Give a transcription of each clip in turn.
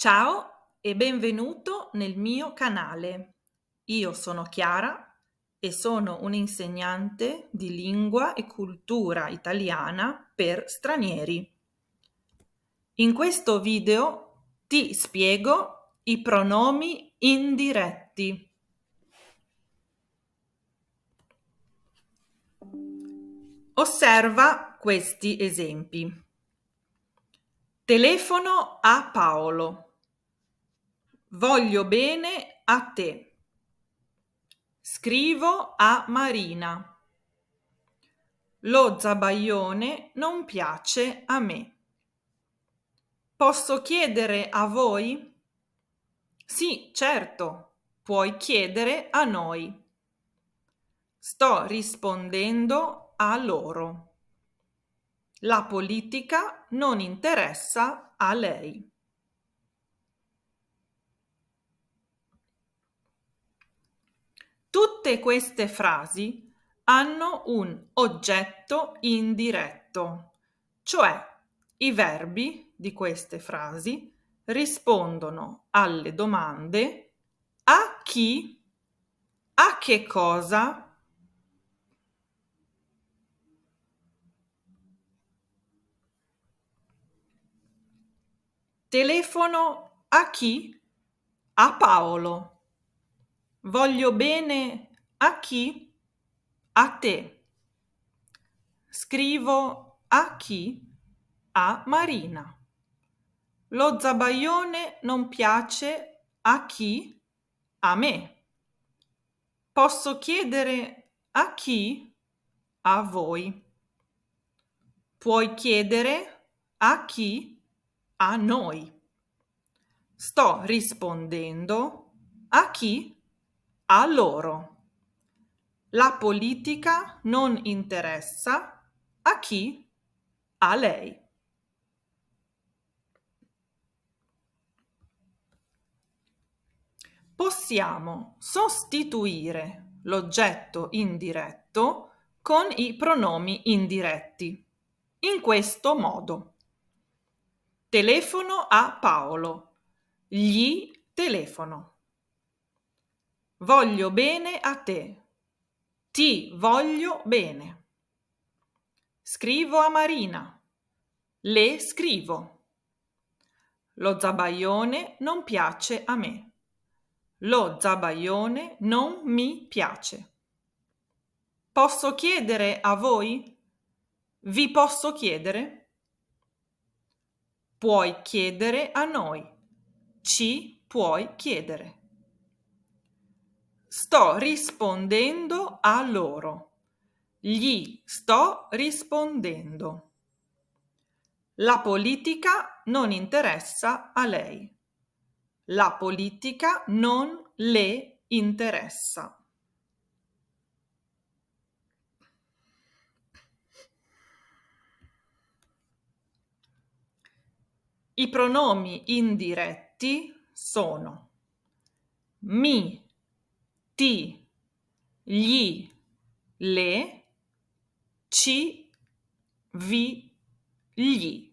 Ciao e benvenuto nel mio canale. Io sono Chiara e sono un'insegnante di lingua e cultura italiana per stranieri. In questo video ti spiego i pronomi indiretti. Osserva questi esempi. Telefono a Paolo. Voglio bene a te. Scrivo a Marina. Lo zabaione non piace a me. Posso chiedere a voi? Sì, certo, puoi chiedere a noi. Sto rispondendo a loro. La politica non interessa a lei. Tutte queste frasi hanno un oggetto indiretto, cioè i verbi di queste frasi rispondono alle domande a chi, a che cosa, Telefono a chi? A Paolo. Voglio bene a chi? A te. Scrivo a chi? A Marina. Lo zabaione non piace a chi? A me. Posso chiedere a chi? A voi. Puoi chiedere a chi? A noi. Sto rispondendo a chi? a loro. La politica non interessa a chi? A lei. Possiamo sostituire l'oggetto indiretto con i pronomi indiretti. In questo modo. Telefono a Paolo. Gli telefono. Voglio bene a te. Ti voglio bene. Scrivo a Marina. Le scrivo. Lo zabaione non piace a me. Lo zabaione non mi piace. Posso chiedere a voi? Vi posso chiedere? Puoi chiedere a noi. Ci puoi chiedere sto rispondendo a loro. Gli sto rispondendo. La politica non interessa a lei. La politica non le interessa. I pronomi indiretti sono mi, ti, gli, le, ci, vi, gli.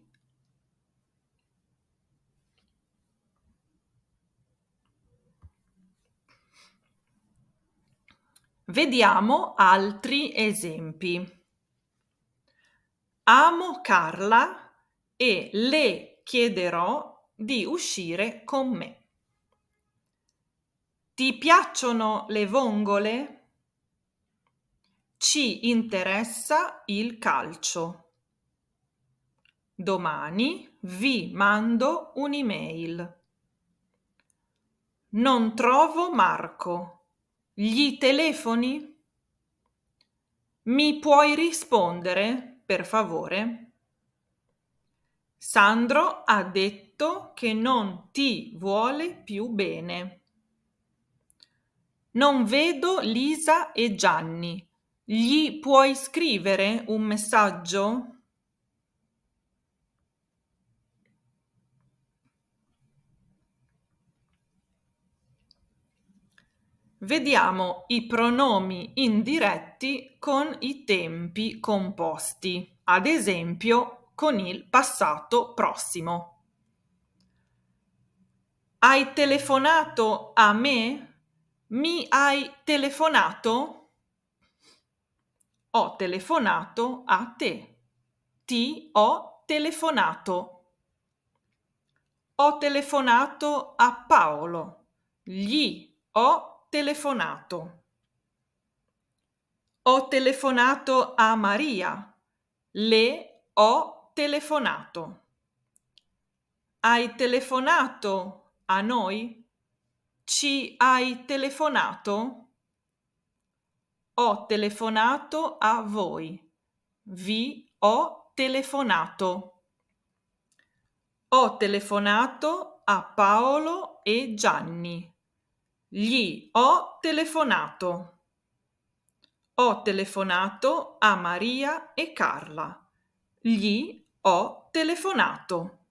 Vediamo altri esempi. Amo Carla e le chiederò di uscire con me. Ti piacciono le vongole? Ci interessa il calcio. Domani vi mando un'email. Non trovo Marco. Gli telefoni? Mi puoi rispondere, per favore? Sandro ha detto che non ti vuole più bene. Non vedo Lisa e Gianni, gli puoi scrivere un messaggio? Vediamo i pronomi indiretti con i tempi composti, ad esempio con il passato prossimo. Hai telefonato a me? Mi hai telefonato? Ho telefonato a te. Ti ho telefonato. Ho telefonato a Paolo. Gli ho telefonato. Ho telefonato a Maria. Le ho telefonato. Hai telefonato a noi? Ci hai telefonato? Ho telefonato a voi. Vi ho telefonato. Ho telefonato a Paolo e Gianni. Gli ho telefonato. Ho telefonato a Maria e Carla. Gli ho telefonato.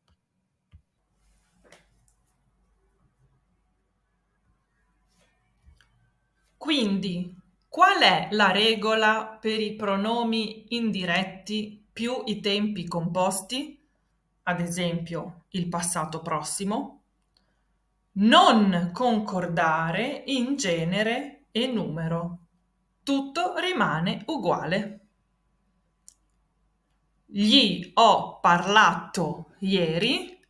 Quindi, qual è la regola per i pronomi indiretti più i tempi composti? Ad esempio, il passato prossimo. Non concordare in genere e numero. Tutto rimane uguale. Gli ho parlato ieri,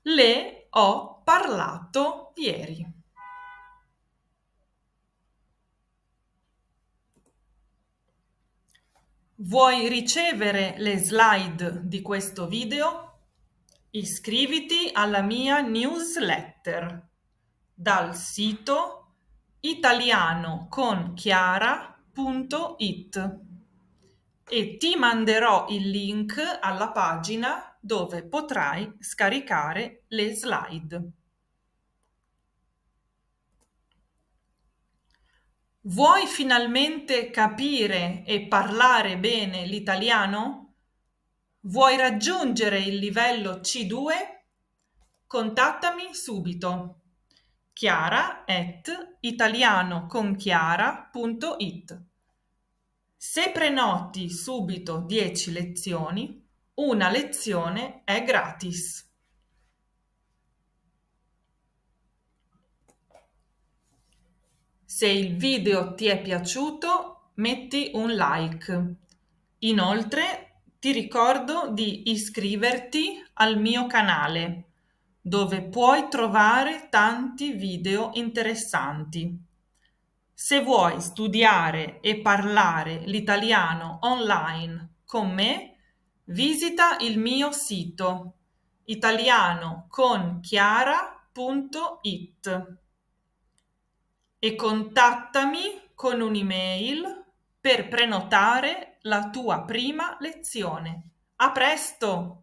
le ho parlato ieri. Vuoi ricevere le slide di questo video? Iscriviti alla mia newsletter dal sito italianoconchiara.it e ti manderò il link alla pagina dove potrai scaricare le slide. Vuoi finalmente capire e parlare bene l'italiano? Vuoi raggiungere il livello C2? Contattami subito. Chiara at italianoconchiara.it Se prenoti subito 10 lezioni, una lezione è gratis. Se il video ti è piaciuto, metti un like. Inoltre, ti ricordo di iscriverti al mio canale, dove puoi trovare tanti video interessanti. Se vuoi studiare e parlare l'italiano online con me, visita il mio sito italianoconchiara.it e contattami con un'email per prenotare la tua prima lezione. A presto!